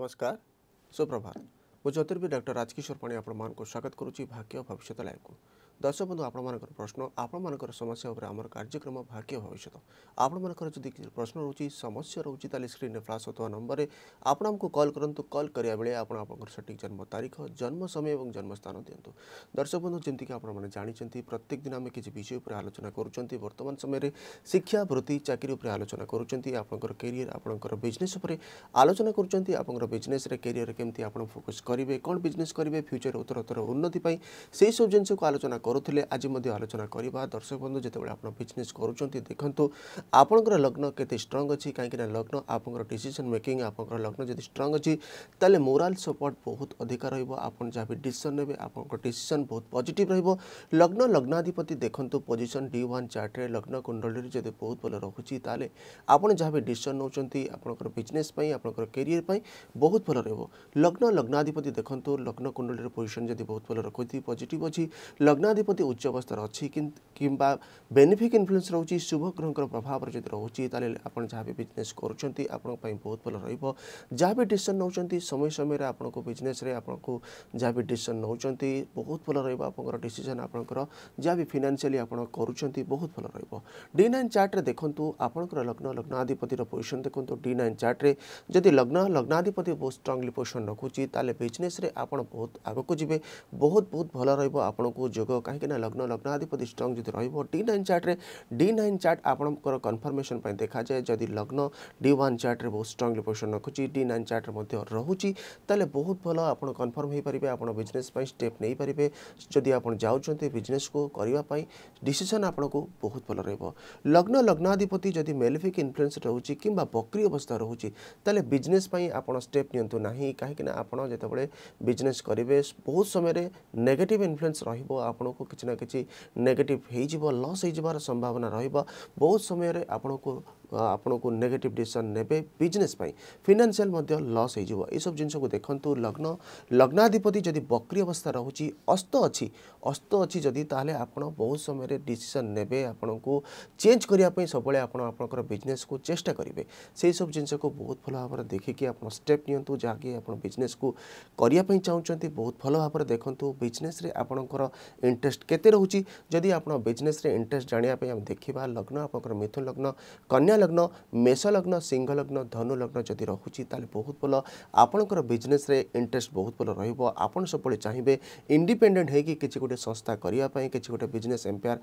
नमस्कार सुप्रभात ମୁଁ ଜ୍ୟୋତିର୍ବି ଡକ୍ଟର ରାଜକିଶୋର ପାଣି ଆପଣମାନଙ୍କୁ ସ୍ୱାଗତ କରୁଛି ଭାଗ୍ୟ ଭବିଷ୍ୟତ ଲାଇଭ୍କୁ ଦର୍ଶକ ବନ୍ଧୁ ଆପଣମାନଙ୍କର ପ୍ରଶ୍ନ ଆପଣମାନଙ୍କର ସମସ୍ୟା ଉପରେ ଆମର କାର୍ଯ୍ୟକ୍ରମ ଭାଗ୍ୟ ଭବିଷ୍ୟତ ଆପଣମାନଙ୍କର ଯଦି ପ୍ରଶ୍ନ ରହୁଛି ସମସ୍ୟା ରହୁଛି ତାହେଲେ ସ୍କ୍ରିନ୍ରେ ଫ୍ଲାସ୍ ହେଉଥିବା ନମ୍ବରରେ ଆପଣ ଆମକୁ କଲ୍ କରନ୍ତୁ କଲ୍ କରିବା ବେଳେ ଆପଣ ଆପଣଙ୍କର ସଠିକ୍ ଜନ୍ମ ତାରିଖ ଜନ୍ମ ସମୟ ଏବଂ ଜନ୍ମସ୍ଥାନ ଦିଅନ୍ତୁ ଦର୍ଶକ ବନ୍ଧୁ ଯେମିତିକି ଆପଣମାନେ ଜାଣିଛନ୍ତି ପ୍ରତ୍ୟେକ ଦିନ ଆମେ କିଛି ବିଷୟ ଉପରେ ଆଲୋଚନା କରୁଛନ୍ତି ବର୍ତ୍ତମାନ ସମୟରେ ଶିକ୍ଷା ବୃତ୍ତି ଚାକିରି ଉପରେ ଆଲୋଚନା କରୁଛନ୍ତି ଆପଣଙ୍କର କ୍ୟାରିୟର ଆପଣଙ୍କର ବିଜନେସ୍ ଉପରେ ଆଲୋଚନା କରୁଛନ୍ତି ଆପଣଙ୍କର ବିଜନେସ୍ରେ କ୍ୟାରିୟର କେମିତି ଆପଣ ଫୋକସ୍ କରିବେ କ'ଣ ବିଜନେସ୍ କରିବେ ଫ୍ୟୁଚର ଉତ୍ତରୋତ୍ତର ଉନ୍ନତି ପାଇଁ ସେହିସବୁ ଜିନିଷକୁ ଆଲୋଚନା କରୁଥିଲେ ଆଜି ମଧ୍ୟ ଆଲୋଚନା କରିବା ଦର୍ଶକ ବନ୍ଧୁ ଯେତେବେଳେ ଆପଣ ବିଜନେସ୍ କରୁଛନ୍ତି ଦେଖନ୍ତୁ ଆପଣଙ୍କର ଲଗ୍ନ କେତେ ଷ୍ଟ୍ରଙ୍ଗ ଅଛି କାହିଁକିନା ଲଗ୍ନ ଆପଣଙ୍କର ଡିସିସନ୍ ମେକିଂ ଆପଣଙ୍କର ଲଗ୍ନ ଯଦି ଷ୍ଟ୍ରଙ୍ଗ ଅଛି ତାହେଲେ ମୋରାଲ ସପୋର୍ଟ ବହୁତ ଅଧିକା ରହିବ ଆପଣ ଯାହା ବି ଡିସିସନ୍ ନେବେ ଆପଣଙ୍କ ଡିସିସନ୍ ବହୁତ ପଜିଟିଭ୍ ରହିବ ଲଗ୍ନ ଲଗ୍ନାଧିପତି ଦେଖନ୍ତୁ ପୋଜିସନ୍ ଡି ୱାନ୍ ଚାର୍ଟରେ ଲଗ୍ନ କୁଣ୍ଡଳୀରେ ଯଦି ବହୁତ ଭଲ ରହୁଛି ତାହେଲେ ଆପଣ ଯାହା ବି ଡିସିସନ୍ ନେଉଛନ୍ତି ଆପଣଙ୍କର ବିଜନେସ୍ ପାଇଁ ଆପଣଙ୍କର କ୍ୟାରିୟର୍ ପାଇଁ ବହୁତ ଭଲ ରହିବ ଲଗ୍ନ ଲଗ୍ନାଧିପତି ଦେଖନ୍ତୁ ଲଗ୍ନ କୁଣ୍ଡଳୀର ପୋଜିସନ୍ ଯଦି ବହୁତ ଭଲ ରଖୁଛି ପଜିଟିଭ୍ ଅଛି ଲଗ୍ନାଧିପତି लग्नाधिपति उच्च अवस्था अच्छी कि बेनिफिक इनफ्लुएंस रोचे शुभ ग्रह प्रभाव जब रोचे आपड़ जहाँ भी बिजनेस करुँच बहुत भल रहा जहाँ भी डिसीजन नौकर समय समय आपन बिजनेस आपको जहाँ भी डिसीजन नौकर बहुत भल रहा डिसीजन आपंकर जहाँ भी फिनान्सीआली आपड़ कर बहुत भल रहा नाइन चार्ट्रे देखो आपंकर लग्न लग्नाधिपतिर पोजिशन देखो डी नाइन चार्ट्रे जदि लग्न लग्नाधिपति बहुत स्ट्रंगली पोजिशन रखुच्छे बिजनेस आप बहुत आगक जी बहुत बहुत भल रहा आपको जोग କାହିଁକିନା ଲଗ୍ନ ଲଗ୍ନାଧିପତି ଷ୍ଟ୍ରଙ୍ଗ ଯଦି ରହିବ ଡି ନାଇନ୍ ଚାର୍ଟରେ ଡି ନାଇନ୍ ଚାର୍ଟ ଆପଣଙ୍କର କନଫର୍ମେସନ୍ ପାଇଁ ଦେଖାଯାଏ ଯଦି ଲଗ୍ନ ଡି ୱାନ୍ ଚାର୍ଟରେ ବହୁତ ଷ୍ଟ୍ରଙ୍ଗଲି ପୋଜିସନ୍ ରଖୁଛି ଡି ନାଇନ୍ ଚାର୍ଟରେ ମଧ୍ୟ ରହୁଛି ତାହେଲେ ବହୁତ ଭଲ ଆପଣ କନଫର୍ମ ହୋଇପାରିବେ ଆପଣ ବିଜନେସ୍ ପାଇଁ ଷ୍ଟେପ୍ ନେଇପାରିବେ ଯଦି ଆପଣ ଯାଉଛନ୍ତି ବିଜନେସ୍କୁ କରିବା ପାଇଁ ଡିସିସନ୍ ଆପଣଙ୍କୁ ବହୁତ ଭଲ ରହିବ ଲଗ୍ନ ଲଗ୍ନାଧିପତି ଯଦି ମେଲିଫିକ୍ ଇନଫ୍ଲୁଏନ୍ସ ରହୁଛି କିମ୍ବା ବକ୍ରି ଅବସ୍ଥା ରହୁଛି ତାହେଲେ ବିଜନେସ୍ ପାଇଁ ଆପଣ ଷ୍ଟେପ୍ ନିଅନ୍ତୁ ନାହିଁ କାହିଁକିନା ଆପଣ ଯେତେବେଳେ ବିଜନେସ୍ କରିବେ ବହୁତ ସମୟରେ ନେଗେଟିଭ୍ ଇନଫ୍ଲୁଏନ୍ସ ରହିବ ଆପଣ ଆପଣଙ୍କୁ କିଛି ନା କିଛି ନେଗେଟିଭ୍ ହେଇଯିବ ଲସ୍ ହେଇଯିବାର ସମ୍ଭାବନା ରହିବ ବହୁତ ସମୟରେ ଆପଣଙ୍କୁ आपण को नेगेटिव डिसीजन नेबे बिजनेस पई मध्य लॉस होई जइबो ए सब जिन को देखंतु लग्न लग्नाधिपति जदि बकरी अवस्था रहउची अस्त अछि अस्त अछि जदि ताले आपण बहुत समय रे डिसीजन नेबे आपण को चेंज करिया पई सबळे आपण आपणकर बिजनेस को चेष्टा करिवे से सब जिंस को बहुत फलो भाबर देखि कि आपण स्टेप नियंतु जाके आपण बिजनेस को करिया पई चाहउचंति बहुत फलो भाबर देखंतु बिजनेस रे आपणकर इंटरेस्ट केते रहउची जदि आपण बिजनेस रे इंटरेस्ट जानिया पई हम देखिबा लग्न आपणकर मिथुन लग्न कन्या ଲଗ୍ନ ମେଷ ଲଗ୍ନ ସିଂହ ଲଗ୍ନ ଧନୁ ଲଗ୍ନ ଯଦି ରହୁଛି ତାହେଲେ ବହୁତ ଭଲ ଆପଣଙ୍କର ବିଜନେସ୍ରେ ଇଣ୍ଟରେଷ୍ଟ ବହୁତ ଭଲ ରହିବ ଆପଣ ସବୁବେଳେ ଚାହିଁବେ ଇଣ୍ଡିପେଣ୍ଡେଣ୍ଟ ହୋଇକି କିଛି ଗୋଟେ ସଂସ୍ଥା କରିବା ପାଇଁ କିଛି ଗୋଟେ ବିଜନେସ୍ ଏମ୍ପେୟାର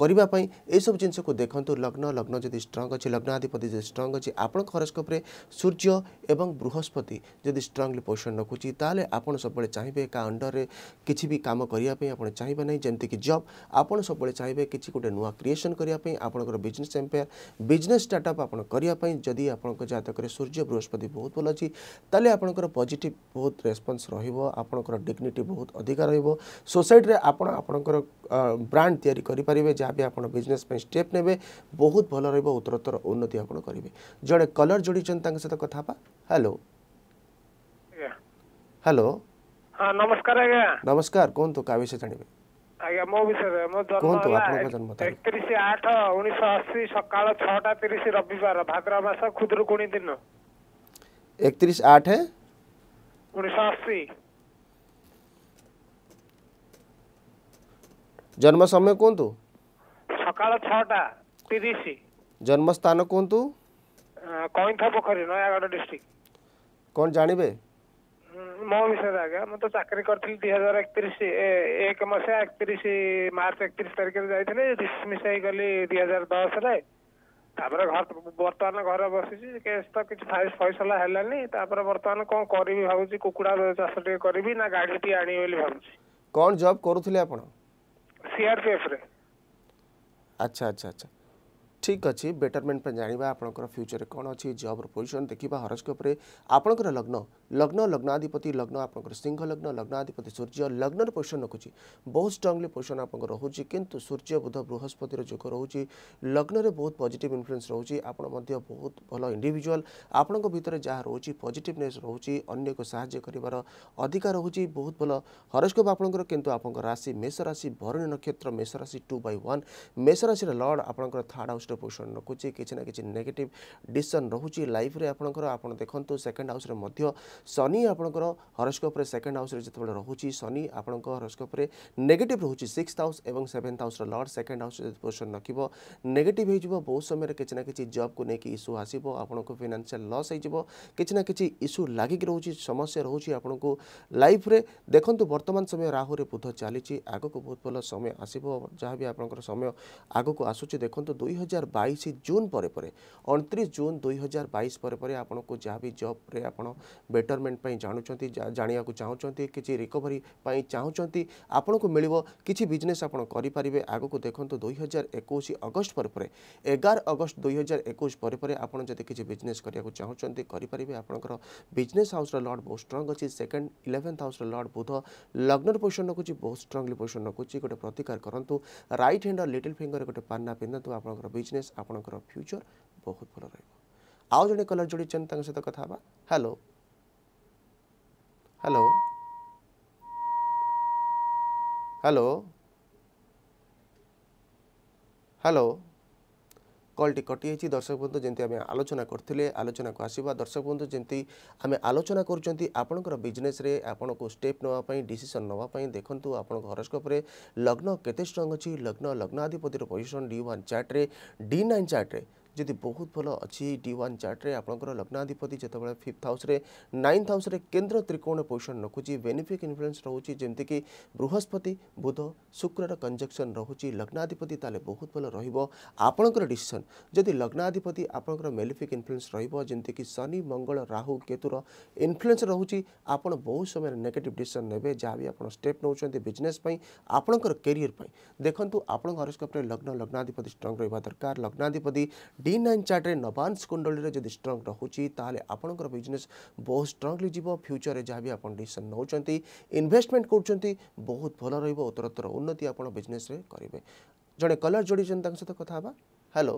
କରିବା ପାଇଁ ଏସବୁ ଜିନିଷକୁ ଦେଖନ୍ତୁ ଲଗ୍ନ ଲଗ୍ନ ଯଦି ଷ୍ଟ୍ରଙ୍ଗ ଅଛି ଲଗ୍ନାଧିପତି ଯଦି ଷ୍ଟ୍ରଙ୍ଗ ଅଛି ଆପଣଙ୍କ ହରସ୍କୋପରେ ସୂର୍ଯ୍ୟ ଏବଂ ବୃହସ୍ପତି ଯଦି ଷ୍ଟ୍ରଙ୍ଗଲି ପୋଜିସନ୍ ରଖୁଛି ତାହେଲେ ଆପଣ ସବୁବେଳେ ଚାହିଁବେ କାହା ଅଣ୍ଡରରେ କିଛି ବି କାମ କରିବା ପାଇଁ ଆପଣ ଚାହିଁବେ ନାହିଁ ଯେମିତିକି ଜବ୍ ଆପଣ ସବୁବେଳେ ଚାହିଁବେ କିଛି ଗୋଟେ ନୂଆ କ୍ରିଏସନ୍ କରିବା ପାଇଁ ଆପଣଙ୍କର business empire business business startup ଆପଣ କରିବା ପାଇଁ ଯଦି ଆପଣଙ୍କ ଜାତକରେ ସୂର୍ଯ୍ୟ ବୃହସ୍ପତି ବହୁତ ଭଲ ଅଛି ତାହେଲେ ଆପଣଙ୍କର ପଜିଟିଭ୍ ବହୁତ ରେସ୍ପନ୍ସ ରହିବ ଆପଣଙ୍କର ଡିଗ୍ନିଟି ବହୁତ ଅଧିକା ରହିବ ସୋସାଇଟିରେ ଆପଣ ଆପଣଙ୍କର ବ୍ରାଣ୍ଡ ତିଆରି କରିପାରିବେ ଯାହା ବି ଆପଣ ବିଜନେସ୍ ପାଇଁ ଷ୍ଟେପ୍ ନେବେ ବହୁତ ଭଲ ରହିବ ଉତ୍ତରୋତ୍ତର ଉନ୍ନତି ଆପଣ କରିବେ ଜଣେ କଲର୍ ଯୋଡ଼ିଛନ୍ତି ତାଙ୍କ ସହିତ କଥା ହେବା ହ୍ୟାଲୋ ହ୍ୟାଲୋ ନମସ୍କାର ଆଜ୍ଞା ନମସ୍କାର କୁହନ୍ତୁ କାହା ବିଷୟ ଜାଣିବେ ଆଜ୍ଞା ମୋ ବିଷୟରେ ମୋ ଜନ୍ମ ହେଲା ଏକତିରିଶ ଆଠ ଉଣେଇଶହ ଅଶୀ ସକାଳ ଛଅଟା ତିରିଶ ରବିବାର ଭାଦ୍ରବ ମାସ ଖୁଦୁରୁକୁଣୀ ଦିନ ଏକତିରିଶ ଆଠ ଉଣେଇଶହ ଅଶୀ ଜନ୍ମ ସମୟ କୁହନ୍ତୁ ସକାଳ ଛଅଟା ତିରିଶ ଜନ୍ମ ସ୍ଥାନ କୁହନ୍ତୁ କଇଁଥ ପୋଖରୀ ନୟାଗଡ଼ ଡିଷ୍ଟ୍ରିକ୍ଟ କ'ଣ ଜାଣିବେ ମୋ ବିଷୟରେ ଆଜ୍ଞା ମୁଁ ତ ଚାକିରି କରିଥିଲି ଦୁଇ ହଜାର ଏକତିରିଶ ଏକ ମସିହା ଏକତିରିଶ ମାର୍ଚ୍ଚ ଏକତିରିଶ ତାରିଖରେ ଯାଇଥିଲି ଡିସମିସ୍ ହେଇଗଲି ଦୁଇ ହଜାର ଦଶରେ ତାପରେ ବର୍ତ୍ତମାନ ଘରେ ବସିଛି କେସ୍ ତ କିଛି ଫଇସଲା ହେଲାନି ତାପରେ ବର୍ତ୍ତମାନ କ'ଣ କରିବି ଭାବୁଛି କୁକୁଡ଼ା ଚାଷ ଟିକେ କରିବି ନା ଗାଡ଼ି ଟିକେ ଆଣିବି ବୋଲି ଭାବୁଛି କ'ଣ ଜବ୍ କରୁଥିଲେ ଆପଣ ସିଆର୍ପିଏଫ୍ରେ ଆଚ୍ଛା ଆଚ୍ଛା ଆଚ୍ଛା ଠିକ୍ ଅଛି ବେଟରମେଣ୍ଟ ପାଇଁ ଜାଣିବା ଆପଣଙ୍କର ଫ୍ୟୁଚରରେ କ'ଣ ଅଛି ଜବ୍ର ପୋଜିସନ୍ ଦେଖିବା ହରସ୍କୋପ୍ରେ ଆପଣଙ୍କର ଲଗ୍ନ लग्न लग्नाधिपति लग्न आप सिंह लग्न लग्नाधिपति सूर्य लग्न पोषण रखुच बहुत स्ट्रंगली पोषण आप रोचे कितु सूर्य बुध बृहस्पतिर जुग रोच लग्न में बहुत पजिट इनफ्लुएंस रोच बहुत भल इंडिजुआल आपण जहाँ रोच पजिटने रोचे अन्न को साय कर अधिकार रोचे बहुत भल हरस्कोप आपंकर कितु आप राशि मेष राशि भरणी नक्षत्र मेष राशि टू बै वन मेष राशि लर्ड आपंकर थार्ड हाउस पोषण रखुच्छे कि ना कि नेगेटिव डिसीसन रोचे लाइफ में आपंकर आप देखते सेकेंड हाउस ଶନି ଆପଣଙ୍କର ହରସ୍କୋପ୍ରେ ସେକେଣ୍ଡ ହାଉସ୍ରେ ଯେତେବେଳେ ରହୁଛି ଶନି ଆପଣଙ୍କ ହରସ୍କୋପ୍ରେ ନେଗେଟିଭ୍ ରହୁଛି ସିକ୍ସଥ ହାଉସ୍ ଏବଂ ସେଭେନ୍ଥ ହାଉସ୍ର ଲର୍ଡ଼ ସେକେଣ୍ଡ ହାଉସ୍ ପୋଜିସନ୍ ରଖିବ ନେଗେଟିଭ୍ ହେଇଯିବ ବହୁତ ସମୟରେ କିଛି ନା କିଛି ଜବ୍କୁ ନେଇକି ଇସ୍ୟୁ ଆସିବ ଆପଣଙ୍କୁ ଫିନାନ୍ସିଆଲ୍ ଲସ୍ ହେଇଯିବ କିଛି ନା କିଛି ଇସ୍ୟୁ ଲାଗିକି ରହୁଛି ସମସ୍ୟା ରହୁଛି ଆପଣଙ୍କୁ ଲାଇଫ୍ରେ ଦେଖନ୍ତୁ ବର୍ତ୍ତମାନ ସମୟ ରାହୁରେ ବୁଧ ଚାଲିଛି ଆଗକୁ ବହୁତ ଭଲ ସମୟ ଆସିବ ଯାହା ବି ଆପଣଙ୍କର ସମୟ ଆଗକୁ ଆସୁଛି ଦେଖନ୍ତୁ ଦୁଇ ହଜାର ବାଇଶ ଜୁନ୍ ପରେ ପରେ ଅଣତିରିଶ ଜୁନ୍ ଦୁଇ ହଜାର ବାଇଶ ପରେ ପରେ ଆପଣଙ୍କୁ ଯାହା ବି ଜବ୍ରେ ଆପଣ ବେଟର ବେଟରମେଣ୍ଟ ପାଇଁ ଜାଣୁଛନ୍ତି ଜାଣିବାକୁ ଚାହୁଁଛନ୍ତି କିଛି ରିକଭରି ପାଇଁ ଚାହୁଁଛନ୍ତି ଆପଣଙ୍କୁ ମିଳିବ କିଛି ବିଜନେସ୍ ଆପଣ କରିପାରିବେ ଆଗକୁ ଦେଖନ୍ତୁ ଦୁଇ ହଜାର ଏକୋଇଶ ଅଗଷ୍ଟ ପରେ ପରେ ଏଗାର ଅଗଷ୍ଟ ଦୁଇ ହଜାର ଏକୋଇଶ ପରେ ପରେ ଆପଣ ଯଦି କିଛି ବିଜନେସ୍ କରିବାକୁ ଚାହୁଁଛନ୍ତି କରିପାରିବେ ଆପଣଙ୍କର ବିଜନେସ୍ ହାଉସ୍ର ଲର୍ଡ଼ ବହୁତ ଷ୍ଟ୍ରଙ୍ଗ ଅଛି ସେକେଣ୍ଡ ଇଲେଭେନ୍ଥ ହାଉସ୍ର ଲର୍ଡ଼ ବୁଧ ଲଗ୍ନର ପୋଜିସନ୍ ରଖୁଛି ବହୁତ ଷ୍ଟ୍ରଙ୍ଗଲି ପୋଜିସନ୍ ରଖୁଛି ଗୋଟେ ପ୍ରତିକାର କରନ୍ତୁ ରାଇଟ୍ ହ୍ୟାଣ୍ଡର ଲିଟିଲ୍ ଫିଙ୍ଗର ଗୋଟେ ପାନ୍ନା ପିନ୍ଧନ୍ତୁ ଆପଣଙ୍କର ବିଜନେସ୍ ଆପଣଙ୍କର ଫ୍ୟୁଚର୍ ବହୁତ ଭଲ ରହିବ ଆଉ ଜଣେ କଲର୍ ଯୋଡ଼ିଛନ୍ତି ତାଙ୍କ ସହିତ କଥା ହେବା ହ୍ୟାଲୋ হ্যালো হ্যালো হ্যালো কলটি কটিযাই দর্শক বন্ধু যেমন আমি আলোচনা করলে আলোচনা আসবা দর্শক বন্ধু যেমন আমি আলোচনা করছেন আপনার বিজনেসে আপনার স্টেপ নেওয়া ডিসিশন নেওয়া দেখুন আপনার হরস্কোপে লগ্ন কেতে স্ট্রং অছি লগ্ন লগ্ন আধিপতির পজিশন ডি ওয়ান চার্টে ডি নাইন চার্টে ଯଦି ବହୁତ ଭଲ ଅଛି ଡି ୱାନ୍ ଚାର୍ଟରେ ଆପଣଙ୍କର ଲଗ୍ନାଧିପତି ଯେତେବେଳେ ଫିଫ୍ଥ ହାଉସ୍ରେ ନାଇନ୍ଥ ହାଉସ୍ରେ କେନ୍ଦ୍ର ତ୍ରିକୋଣ ପୋଜିସନ୍ ରଖୁଛି ବେନିଫିକ୍ ଇନଫ୍ଲୁଏନ୍ସ ରହୁଛି ଯେମିତିକି ବୃହସ୍ପତି ବୁଧ ଶୁକ୍ରର କଞ୍ଜକ୍ସନ୍ ରହୁଛି ଲଗ୍ନାଧିପତି ତାହେଲେ ବହୁତ ଭଲ ରହିବ ଆପଣଙ୍କର ଡିସିସନ୍ ଯଦି ଲଗ୍ନାଧିପତି ଆପଣଙ୍କର ମେଲିଫିକ୍ ଇନଫ୍ଲୁଏନ୍ସ ରହିବ ଯେମିତିକି ଶନି ମଙ୍ଗଳ ରାହୁ କେତୁର ଇନଫ୍ଲୁଏନ୍ସ ରହୁଛି ଆପଣ ବହୁତ ସମୟରେ ନେଗେଟିଭ୍ ଡିସିସନ୍ ନେବେ ଯାହା ବି ଆପଣ ଷ୍ଟେପ୍ ନେଉଛନ୍ତି ବିଜନେସ୍ ପାଇଁ ଆପଣଙ୍କର କେରିୟର ପାଇଁ ଦେଖନ୍ତୁ ଆପଣଙ୍କ ହରସ୍କୋପ୍ରେ ଲଗ୍ନ ଲଗ୍ନାଧିପତି ଷ୍ଟ୍ରଙ୍ଗ ରହିବା ଦରକାର ଲଗ୍ନାଧିପତି ডি নাইন চার্টে ନବାଂଶ କୁଣ୍ଡଳୀରେ ଯଦି ଷ୍ଟ୍ରଙ୍ଗ ରହୁଛି ତାହେଲେ ଆପଣଙ୍କର ବିଜନେସ୍ ବହୁତ ଷ୍ଟ୍ରଙ୍ଗଲି ଯିବ ଫ୍ୟୁଚରରେ ଯାହା ବି ଆପଣ ଡିସିସନ୍ ନେଉଛନ୍ତି ଇନଭେଷ୍ଟମେଣ୍ଟ କରୁଛନ୍ତି ବହୁତ ଭଲ ରହିବ ଉତ୍ତରୋତ୍ତର ଉନ୍ନତି ଆପଣ ବିଜନେସ୍ରେ କରିବେ ଜଣେ କଲର୍ ଯୋଡ଼ିଛନ୍ତି ତାଙ୍କ ସହିତ କଥା ହେବା ହ୍ୟାଲୋ